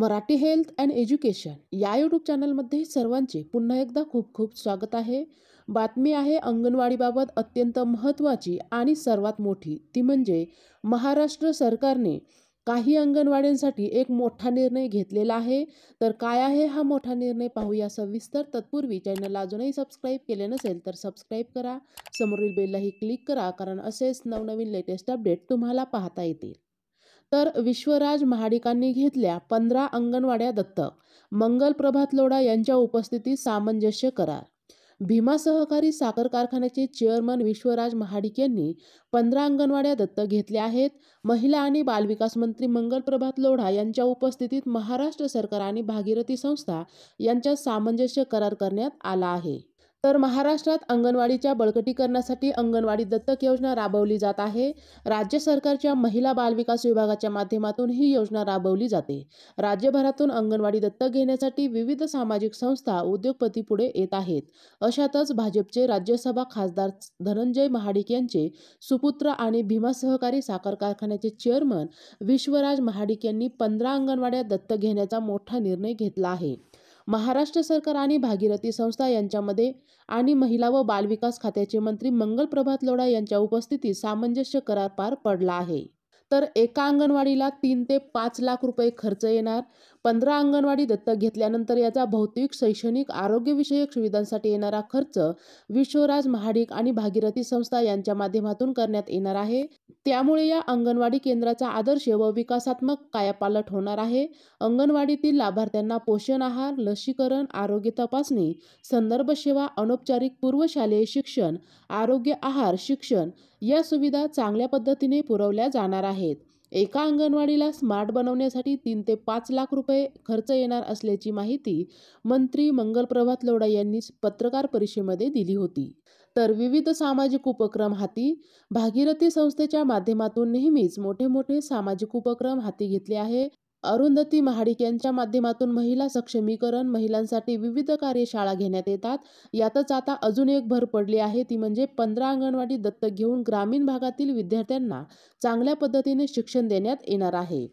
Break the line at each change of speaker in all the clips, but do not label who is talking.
Marathi health and education या YouTube चॅनलमध्ये सर्वांचे पुन्हा एकदा खूप खूप स्वागत आहे बातमी आहे अंगणवाडीबाबत अत्यंत महत्त्वाची आणि सर्वात मोठी ती म्हणजे महाराष्ट्र सरकारने काही अंगणवाड्यांसाठी एक मोठा निर्णय घेतलेला आहे तर काय आहे हा मोठा निर्णय पाहूया सविस्तर तत्पूर्वी चॅनलला अजूनही सबस्क्राईब केले नसेल तर सबस्क्राईब करा समोरील बेललाही क्लिक करा कारण असेच नवनवीन लेटेस्ट अपडेट तुम्हाला पाहता येतील तर विश्वराज महाडिकांनी घेतल्या पंधरा अंगणवाड्या दत्तक मंगल प्रभात लोढा यांच्या उपस्थितीत सामंजस्य करार भीमा सहकारी साखर कारखान्याचे चेअरमन विश्वराज महाडिक यांनी पंधरा अंगणवाड्या दत्तक घेतल्या आहेत महिला आणि बालविकास मंत्री मंगल प्रभात लोढा यांच्या उपस्थितीत महाराष्ट्र सरकार आणि भागीरथी संस्था यांच्यात सामंजस्य करार करण्यात आला आहे तर महाराष्ट्रात अंगणवाडीच्या बळकटीकरणासाठी अंगणवाडी दत्तक योजना राबवली जात आहे राज्य सरकारच्या महिला बालविकास विभागाच्या माध्यमातून ही योजना राबवली जाते राज्यभरातून अंगणवाडी दत्तक घेण्यासाठी विविध सामाजिक संस्था उद्योगपती पुढे येत आहेत अशातच भाजपचे राज्यसभा खासदार धनंजय महाडिक यांचे सुपुत्र आणि भीमा सहकारी साखर कारखान्याचे चेअरमन विश्वराज महाडिक यांनी पंधरा अंगणवाड्या दत्तक घेण्याचा मोठा निर्णय घेतला आहे महाराष्ट्र सरकार आणि भागीरथी संस्था यांच्यामध्ये आणि महिला व बालविकास खात्याचे मंत्री मंगल प्रभात लोढा यांच्या उपस्थितीत सामंजस्य करार पार पडला आहे तर एका अंगणवाडीला तीन ते पाच लाख रुपये खर्च येणार पंधरा अंगणवाडी दत्तक घेतल्यानंतर याचा भौतिक शैक्षणिक आरोग्यविषयक सुविधांसाठी येणारा खर्च विश्वराज महाडिक आणि भागीरथी संस्था यांच्या माध्यमातून करण्यात येणार आहे त्यामुळे या अंगणवाडी केंद्राचा आदर्श व विकासात्मक कायापालट होणार आहे अंगणवाडीतील लाभार्थ्यांना पोषण आहार लसीकरण आरोग्य तपासणी संदर्भ सेवा अनौपचारिक पूर्वशालेय शिक्षण आरोग्य आहार शिक्षण या सुविधा चांगल्या पद्धतीने पुरवल्या जाणार आहेत एका अंगणवाडीला स्मार्ट बनवण्यासाठी तीन ते पाच लाख रुपये खर्च येणार असल्याची माहिती मंत्री मंगल प्रभात लोढा यांनी पत्रकार परिषदेमध्ये दिली होती तर विविध सामाजिक उपक्रम हाती भागीरथी संस्थेच्या माध्यमातून नेहमीच मोठे मोठे सामाजिक उपक्रम हाती घेतले आहे अरुंधती महाडिक यांच्या माध्यमातून महिला सक्षमीकरण महिलांसाठी विविध कार्यशाळा घेण्यात येतात यातच आता अजून एक भर पडली आहे ती म्हणजे पंधरा अंगणवाडी दत्तक घेऊन ग्रामीण भागातील विद्यार्थ्यांना चांगल्या पद्धतीने शिक्षण देण्यात येणार आहे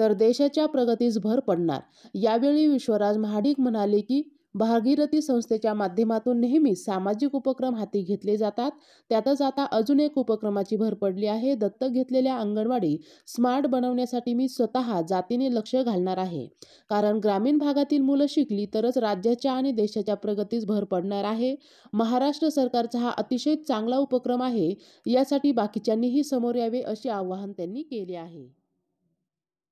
तर देशाच्या प्रगतीस भर पडणार यावेळी विश्वराज महाडिक म्हणाले की भागीरथी संस्थेच्या माध्यमातून नेहमी सामाजिक उपक्रम हाती घेतले जातात त्यातच आता अजून एक उपक्रमाची भर पडली आहे दत्तक घेतलेल्या अंगणवाडी स्मार्ट बनवण्यासाठी मी स्वतः जातीने लक्ष घालणार आहे कारण ग्रामीण भागातील मुलं शिकली तरच राज्याच्या आणि देशाच्या प्रगतीस भर पडणार आहे महाराष्ट्र सरकारचा हा अतिशय चांगला उपक्रम आहे यासाठी बाकीच्यांनीही समोर यावे असे आवाहन त्यांनी केले आहे